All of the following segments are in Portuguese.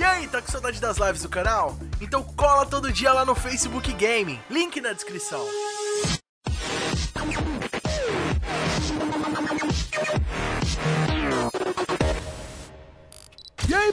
E aí, tá com saudade das lives do canal? Então cola todo dia lá no Facebook Gaming, link na descrição.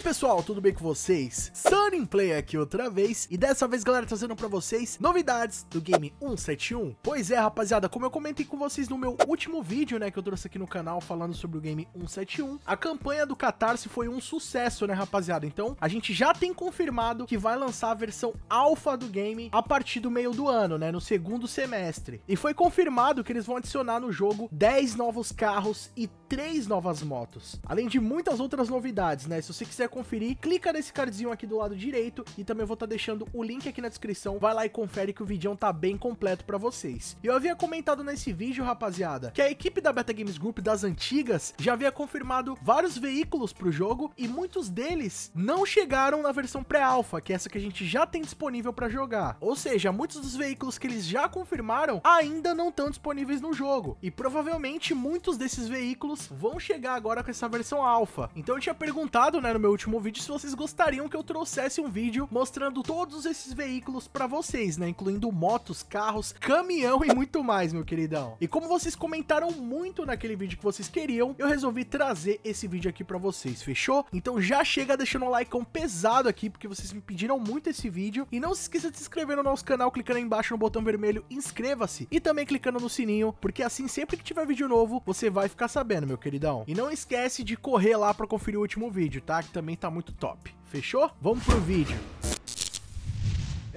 pessoal, tudo bem com vocês? Sunny Play aqui outra vez e dessa vez, galera, trazendo para vocês novidades do game 171. Pois é, rapaziada, como eu comentei com vocês no meu último vídeo, né, que eu trouxe aqui no canal falando sobre o game 171, a campanha do Catarse foi um sucesso, né, rapaziada? Então, a gente já tem confirmado que vai lançar a versão alfa do game a partir do meio do ano, né, no segundo semestre. E foi confirmado que eles vão adicionar no jogo 10 novos carros e 3 novas motos, além de muitas outras novidades, né? Se você quiser conferir, clica nesse cardzinho aqui do lado direito e também vou estar tá deixando o link aqui na descrição. Vai lá e confere que o vídeo tá bem completo para vocês. Eu havia comentado nesse vídeo, rapaziada, que a equipe da Beta Games Group das antigas já havia confirmado vários veículos para o jogo e muitos deles não chegaram na versão pré-alfa, que é essa que a gente já tem disponível para jogar. Ou seja, muitos dos veículos que eles já confirmaram ainda não estão disponíveis no jogo. E provavelmente muitos desses veículos vão chegar agora com essa versão alpha. Então eu tinha perguntado, né, no meu último último vídeo se vocês gostariam que eu trouxesse um vídeo mostrando todos esses veículos para vocês, né? Incluindo motos, carros, caminhão e muito mais, meu queridão. E como vocês comentaram muito naquele vídeo que vocês queriam, eu resolvi trazer esse vídeo aqui para vocês, fechou? Então já chega deixando um like pesado aqui, porque vocês me pediram muito esse vídeo. E não se esqueça de se inscrever no nosso canal, clicando aí embaixo no botão vermelho, inscreva-se. E também clicando no sininho, porque assim sempre que tiver vídeo novo, você vai ficar sabendo, meu queridão. E não esquece de correr lá para conferir o último vídeo, tá? Que também também tá muito top. Fechou? Vamos pro vídeo.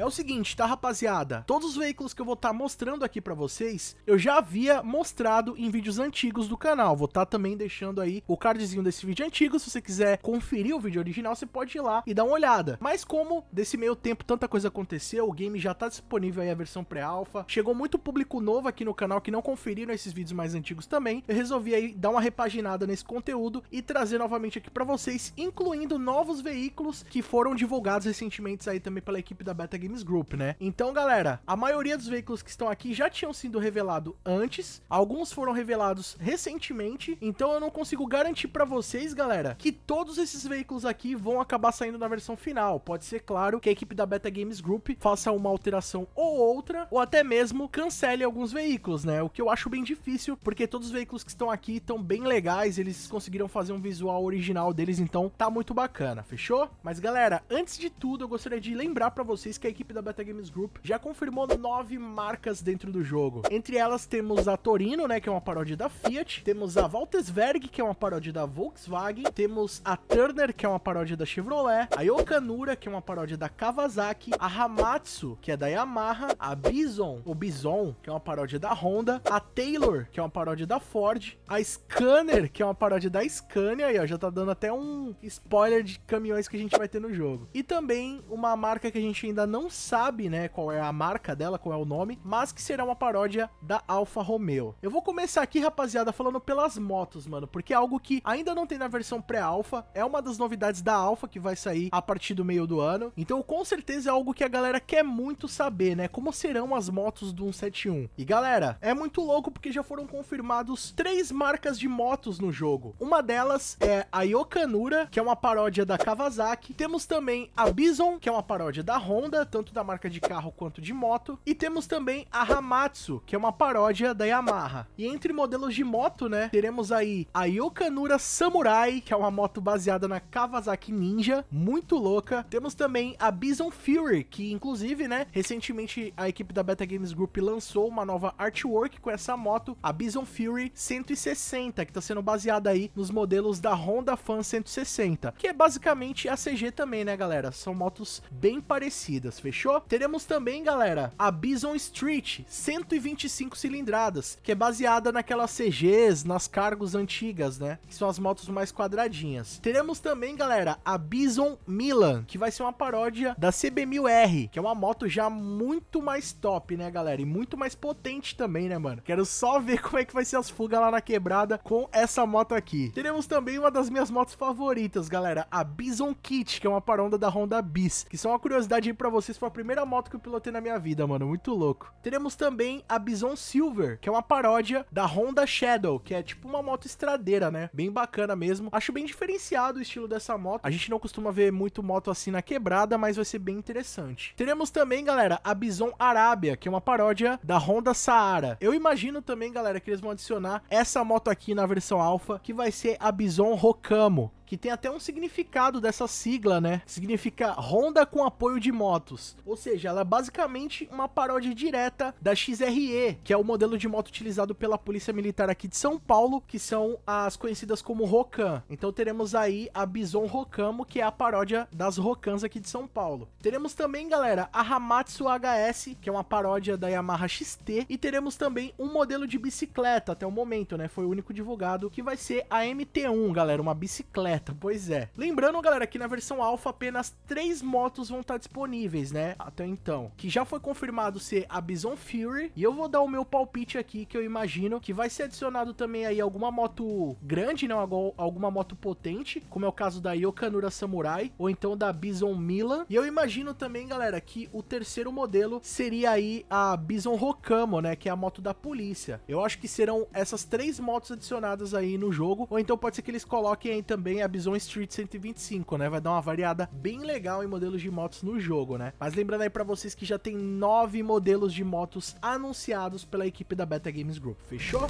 É o seguinte, tá, rapaziada? Todos os veículos que eu vou estar tá mostrando aqui para vocês, eu já havia mostrado em vídeos antigos do canal. Vou estar tá também deixando aí o cardzinho desse vídeo antigo. Se você quiser conferir o vídeo original, você pode ir lá e dar uma olhada. Mas como desse meio tempo tanta coisa aconteceu, o game já tá disponível aí a versão pré-alfa. Chegou muito público novo aqui no canal que não conferiram esses vídeos mais antigos também. Eu resolvi aí dar uma repaginada nesse conteúdo e trazer novamente aqui para vocês, incluindo novos veículos que foram divulgados recentemente aí também pela equipe da Beta Game Games Group, né? Então, galera, a maioria dos veículos que estão aqui já tinham sido revelados antes, alguns foram revelados recentemente, então eu não consigo garantir para vocês, galera, que todos esses veículos aqui vão acabar saindo na versão final. Pode ser, claro, que a equipe da Beta Games Group faça uma alteração ou outra, ou até mesmo cancele alguns veículos, né? O que eu acho bem difícil, porque todos os veículos que estão aqui estão bem legais, eles conseguiram fazer um visual original deles, então tá muito bacana, fechou? Mas, galera, antes de tudo, eu gostaria de lembrar para vocês que a equipe da Beta Games Group já confirmou nove marcas dentro do jogo. Entre elas temos a Torino, né, que é uma paródia da Fiat, temos a Waltersberg, que é uma paródia da Volkswagen, temos a Turner, que é uma paródia da Chevrolet, a Yokanura, que é uma paródia da Kawasaki, a Hamatsu, que é da Yamaha, a Bison, o Bison, que é uma paródia da Honda, a Taylor, que é uma paródia da Ford, a Scanner, que é uma paródia da Scania, aí ó, já tá dando até um spoiler de caminhões que a gente vai ter no jogo. E também uma marca que a gente ainda não não sabe, né, qual é a marca dela, qual é o nome, mas que será uma paródia da Alfa Romeo. Eu vou começar aqui, rapaziada, falando pelas motos, mano, porque é algo que ainda não tem na versão pré-alfa, é uma das novidades da Alfa que vai sair a partir do meio do ano. Então, com certeza é algo que a galera quer muito saber, né? Como serão as motos do 171. E galera, é muito louco porque já foram confirmados três marcas de motos no jogo. Uma delas é a Yokanura, que é uma paródia da Kawasaki. Temos também a Bison, que é uma paródia da Honda tanto da marca de carro quanto de moto. E temos também a Hamatsu, que é uma paródia da Yamaha. E entre modelos de moto, né, teremos aí a Yokanura Samurai, que é uma moto baseada na Kawasaki Ninja, muito louca. Temos também a Bison Fury, que inclusive, né, recentemente a equipe da Beta Games Group lançou uma nova artwork com essa moto, a Bison Fury 160, que está sendo baseada aí nos modelos da Honda Fan 160, que é basicamente a CG também, né, galera? São motos bem parecidas fechou? Teremos também, galera, a Bison Street 125 cilindradas, que é baseada naquelas CGs, nas cargos antigas, né? Que são as motos mais quadradinhas. Teremos também, galera, a Bison Milan, que vai ser uma paródia da CB1000R, que é uma moto já muito mais top, né, galera? E muito mais potente também, né, mano? Quero só ver como é que vai ser as fugas lá na quebrada com essa moto aqui. Teremos também uma das minhas motos favoritas, galera, a Bison Kit, que é uma paronda da Honda Bis, que são uma curiosidade aí pra vocês isso foi a primeira moto que eu pilotei na minha vida, mano. Muito louco. Teremos também a Bison Silver, que é uma paródia da Honda Shadow, que é tipo uma moto estradeira, né? Bem bacana mesmo. Acho bem diferenciado o estilo dessa moto. A gente não costuma ver muito moto assim na quebrada, mas vai ser bem interessante. Teremos também, galera, a Bison Arábia, que é uma paródia da Honda Saara. Eu imagino também, galera, que eles vão adicionar essa moto aqui na versão alfa, que vai ser a Bison Rocamo que tem até um significado dessa sigla, né? Significa Honda com apoio de motos. Ou seja, ela é basicamente uma paródia direta da XRE, que é o modelo de moto utilizado pela Polícia Militar aqui de São Paulo, que são as conhecidas como Rocan. Então teremos aí a Bison Rocamo, que é a paródia das Rocans aqui de São Paulo. Teremos também, galera, a Hamatsu HS, que é uma paródia da Yamaha XT, e teremos também um modelo de bicicleta até o momento, né? Foi o único divulgado, que vai ser a MT1, galera, uma bicicleta pois é. Lembrando, galera, que na versão alfa apenas três motos vão estar disponíveis, né? Até então. Que já foi confirmado ser a Bison Fury. E eu vou dar o meu palpite aqui, que eu imagino que vai ser adicionado também aí alguma moto grande, não alguma moto potente, como é o caso da Yokanura Samurai, ou então da Bison Milan. E eu imagino também, galera, que o terceiro modelo seria aí a Bison Rocamo né? Que é a moto da polícia. Eu acho que serão essas três motos adicionadas aí no jogo, ou então pode ser que eles coloquem aí também a Bison Street 125, né? Vai dar uma variada bem legal em modelos de motos no jogo, né? Mas lembrando aí para vocês que já tem nove modelos de motos anunciados pela equipe da Beta Games Group, fechou?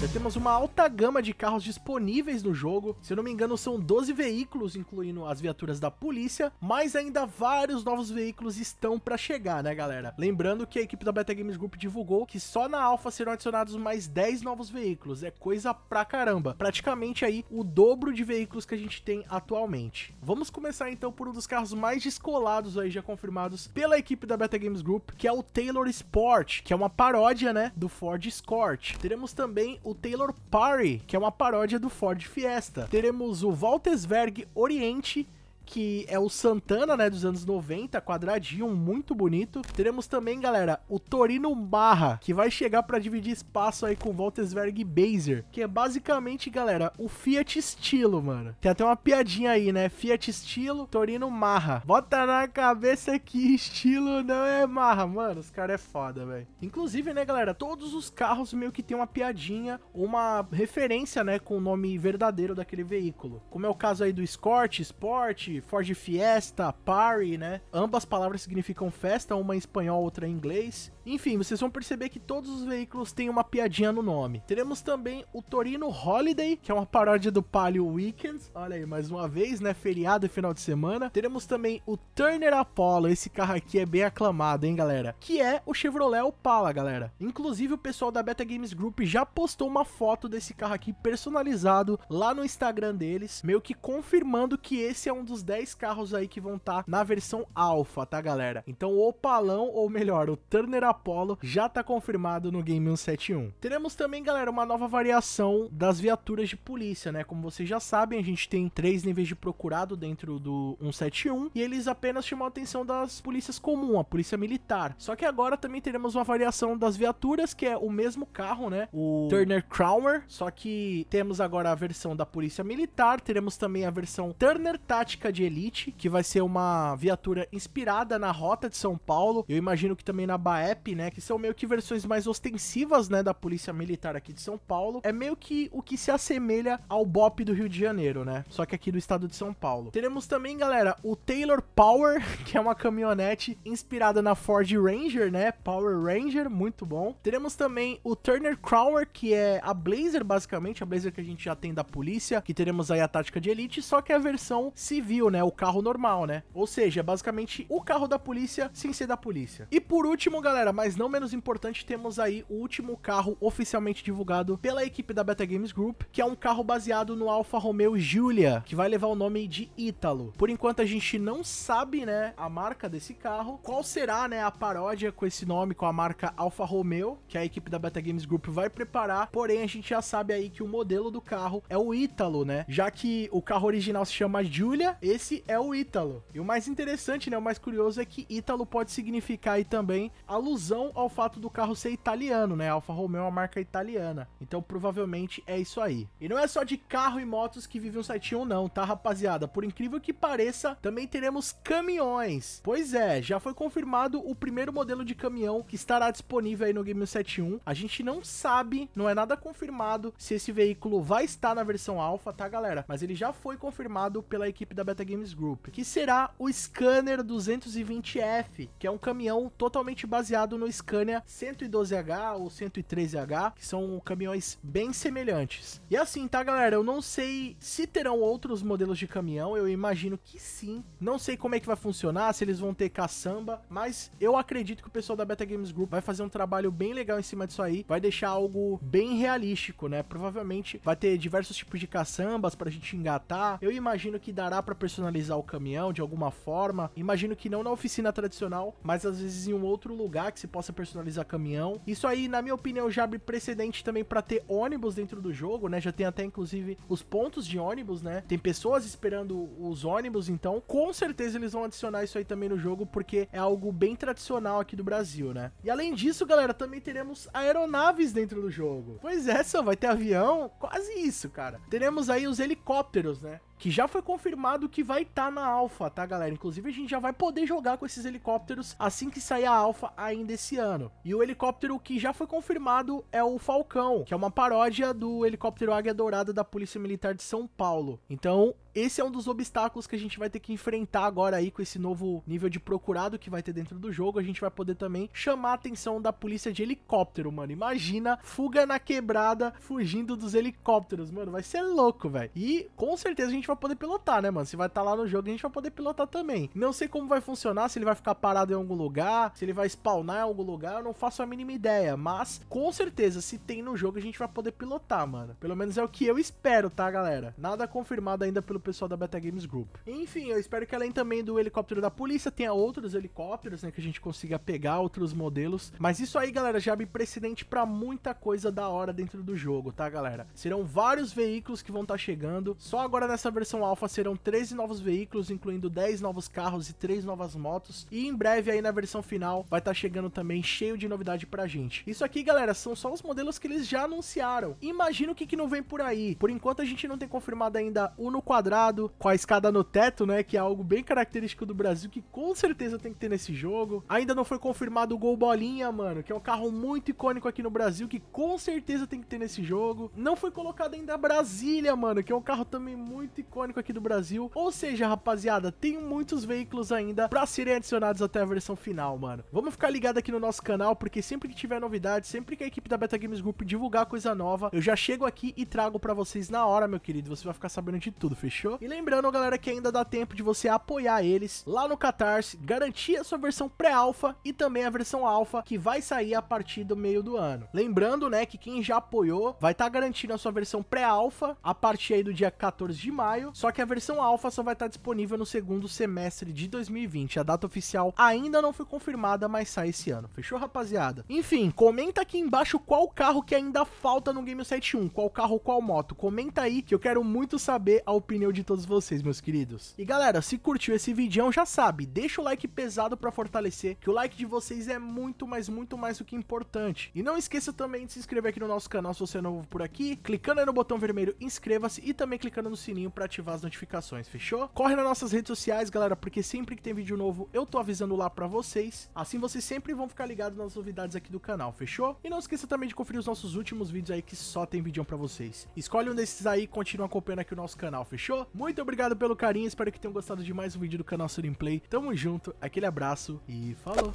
Já temos uma alta gama de carros disponíveis no jogo. Se eu não me engano, são 12 veículos, incluindo as viaturas da polícia, mas ainda vários novos veículos estão para chegar, né, galera? Lembrando que a equipe da Beta Games Group divulgou que só na Alpha serão adicionados mais 10 novos veículos. É coisa pra caramba. Praticamente aí o dobro de veículos que a gente tem atualmente. Vamos começar então por um dos carros mais descolados aí já confirmados pela equipe da Beta Games Group, que é o Taylor Sport, que é uma paródia, né, do Ford Escort. Teremos também o Taylor Pari que é uma paródia do Ford Fiesta. Teremos o Waltersberg Oriente que é o Santana, né, dos anos 90, quadradinho, muito bonito. Teremos também, galera, o Torino Barra, que vai chegar para dividir espaço aí com o Waltersberg Baser, que é basicamente, galera, o Fiat Estilo, mano. Tem até uma piadinha aí, né? Fiat Estilo, Torino Marra. Bota na cabeça que estilo não é marra, mano. Os caras é foda, velho. Inclusive, né, galera, todos os carros meio que tem uma piadinha, uma referência, né, com o nome verdadeiro daquele veículo. Como é o caso aí do Escort, Sport, Ford, Fiesta, Party, né? Ambas palavras significam festa, uma em espanhol, outra em inglês. Enfim, vocês vão perceber que todos os veículos têm uma piadinha no nome. Teremos também o Torino Holiday, que é uma paródia do Palio Weekends. Olha aí, mais uma vez, né? Feriado e final de semana. Teremos também o Turner Apollo. Esse carro aqui é bem aclamado, hein, galera? Que é o Chevrolet Opala, galera. Inclusive, o pessoal da Beta Games Group já postou uma foto desse carro aqui personalizado lá no Instagram deles, meio que confirmando que esse é um dos 10 carros aí que vão estar tá na versão Alpha, tá, galera? Então, o Opalão, ou melhor, o Turner Apollo Apollo já tá confirmado no Game 171. Teremos também, galera, uma nova variação das viaturas de polícia, né? Como vocês já sabem, a gente tem três níveis de procurado dentro do 171 e eles apenas chamam a atenção das polícias comum, a polícia militar. Só que agora também teremos uma variação das viaturas que é o mesmo carro, né? O Turner Crower, só que temos agora a versão da polícia militar, teremos também a versão Turner Tática de Elite, que vai ser uma viatura inspirada na rota de São Paulo. Eu imagino que também na Baep PEP, né, que são meio que versões mais ostensivas, né, da Polícia Militar aqui de São Paulo, é meio que o que se assemelha ao BOP do Rio de Janeiro, né, só que aqui do estado de São Paulo. Teremos também, galera, o Taylor Power, que é uma caminhonete inspirada na Ford Ranger, né, Power Ranger, muito bom. Teremos também o Turner Crower, que é a Blazer, basicamente, a Blazer que a gente já tem da polícia, que teremos aí a tática de elite, só que é a versão civil, né, o carro normal, né, ou seja, é basicamente o carro da polícia sem ser da polícia. E por último, galera, mas não menos importante, temos aí o último carro oficialmente divulgado pela equipe da Beta Games Group, que é um carro baseado no Alfa Romeo Giulia, que vai levar o nome de Ítalo. Por enquanto a gente não sabe, né, a marca desse carro, qual será, né, a paródia com esse nome, com a marca Alfa Romeo, que a equipe da Beta Games Group vai preparar, porém a gente já sabe aí que o modelo do carro é o Ítalo, né, já que o carro original se chama Giulia, esse é o Ítalo. E o mais interessante, né, o mais curioso é que Ítalo pode significar aí também alusão alusão ao fato do carro ser italiano, né? Alfa Romeo é uma marca italiana. Então provavelmente é isso aí. E não é só de carro e motos que vive um Satinho não, tá rapaziada? Por incrível que pareça, também teremos caminhões. Pois é, já foi confirmado o primeiro modelo de caminhão que estará disponível aí no Game 71. A gente não sabe, não é nada confirmado se esse veículo vai estar na versão alfa, tá galera? Mas ele já foi confirmado pela equipe da Beta Games Group, que será o Scanner 220F, que é um caminhão totalmente baseado baseado no Scania 112H ou 113H, que são caminhões bem semelhantes. E assim, tá, galera? Eu não sei se terão outros modelos de caminhão, eu imagino que sim. Não sei como é que vai funcionar, se eles vão ter caçamba, mas eu acredito que o pessoal da Beta Games Group vai fazer um trabalho bem legal em cima disso aí, vai deixar algo bem realístico, né? Provavelmente vai ter diversos tipos de caçambas pra gente engatar. Eu imagino que dará para personalizar o caminhão de alguma forma. Imagino que não na oficina tradicional, mas às vezes em um outro lugar que você possa personalizar caminhão. Isso aí, na minha opinião, já abre precedente também para ter ônibus dentro do jogo, né? Já tem até inclusive os pontos de ônibus, né? Tem pessoas esperando os ônibus, então com certeza eles vão adicionar isso aí também no jogo, porque é algo bem tradicional aqui do Brasil, né? E além disso, galera, também teremos aeronaves dentro do jogo. Pois é, só vai ter avião, quase isso, cara. Teremos aí os helicópteros, né? que já foi confirmado que vai estar tá na alfa, tá, galera? Inclusive, a gente já vai poder jogar com esses helicópteros assim que sair a alfa ainda esse ano. E o helicóptero que já foi confirmado é o Falcão, que é uma paródia do helicóptero Águia Dourada da Polícia Militar de São Paulo. Então, esse é um dos obstáculos que a gente vai ter que enfrentar agora aí com esse novo nível de procurado que vai ter dentro do jogo. A gente vai poder também chamar a atenção da polícia de helicóptero, mano. Imagina, fuga na quebrada, fugindo dos helicópteros, mano. Vai ser louco, velho. E com certeza a gente vai poder pilotar, né, mano? Se vai estar tá lá no jogo, a gente vai poder pilotar também. Não sei como vai funcionar, se ele vai ficar parado em algum lugar, se ele vai spawnar em algum lugar, eu não faço a mínima ideia. Mas com certeza, se tem no jogo, a gente vai poder pilotar, mano. Pelo menos é o que eu espero, tá, galera? Nada confirmado ainda pelo pessoal da Beta Games Group. Enfim, eu espero que além também do helicóptero da polícia tenha outros helicópteros, né, que a gente consiga pegar outros modelos. Mas isso aí, galera, já abre precedente para muita coisa da hora dentro do jogo, tá, galera? Serão vários veículos que vão estar tá chegando. Só agora nessa versão alfa serão 13 novos veículos, incluindo 10 novos carros e 3 novas motos. E em breve aí na versão final vai estar tá chegando também cheio de novidade pra gente. Isso aqui, galera, são só os modelos que eles já anunciaram. Imagina o que, que não vem por aí. Por enquanto a gente não tem confirmado ainda o no quadrado quadrado, com a escada no teto, né? Que é algo bem característico do Brasil, que com certeza tem que ter nesse jogo. Ainda não foi confirmado o Gol Bolinha, mano, que é um carro muito icônico aqui no Brasil, que com certeza tem que ter nesse jogo. Não foi colocado ainda a Brasília, mano, que é um carro também muito icônico aqui do Brasil. Ou seja, rapaziada, tem muitos veículos ainda pra serem adicionados até a versão final, mano. Vamos ficar ligado aqui no nosso canal, porque sempre que tiver novidade, sempre que a equipe da Beta Games Group divulgar coisa nova, eu já chego aqui e trago pra vocês na hora, meu querido. Você vai ficar sabendo de tudo, fechou? fechou? E lembrando, galera, que ainda dá tempo de você apoiar eles lá no Catarse, garantir a sua versão pré-alfa e também a versão alfa que vai sair a partir do meio do ano. Lembrando, né, que quem já apoiou vai estar tá garantindo a sua versão pré-alfa a partir aí do dia 14 de maio, só que a versão alfa só vai estar tá disponível no segundo semestre de 2020. A data oficial ainda não foi confirmada, mas sai esse ano. Fechou, rapaziada? Enfim, comenta aqui embaixo qual carro que ainda falta no Game 71, qual carro, qual moto. Comenta aí que eu quero muito saber a opinião opinião de todos vocês, meus queridos. E galera, se curtiu esse vídeo, já sabe, deixa o like pesado para fortalecer, que o like de vocês é muito, mas muito mais do que importante. E não esqueça também de se inscrever aqui no nosso canal se você é novo por aqui, clicando no botão vermelho inscreva-se e também clicando no sininho para ativar as notificações, fechou? Corre nas nossas redes sociais, galera, porque sempre que tem vídeo novo eu tô avisando lá para vocês, assim vocês sempre vão ficar ligados nas novidades aqui do canal, fechou? E não esqueça também de conferir os nossos últimos vídeos aí que só tem vídeo para vocês. Escolhe um desses aí e continua acompanhando aqui o nosso canal, fechou? Fechou? Muito obrigado pelo carinho, espero que tenham gostado de mais um vídeo do canal Surimplay. Tamo junto, aquele abraço e falou!